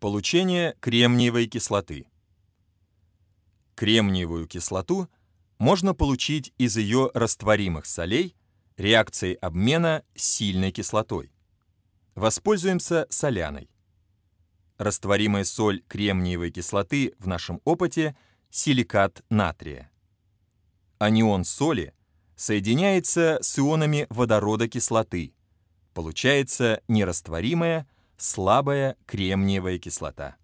Получение кремниевой кислоты. Кремниевую кислоту можно получить из ее растворимых солей реакцией обмена сильной кислотой. Воспользуемся соляной. Растворимая соль кремниевой кислоты в нашем опыте – силикат натрия. Анион соли соединяется с ионами водорода кислоты. Получается нерастворимая – слабая кремниевая кислота.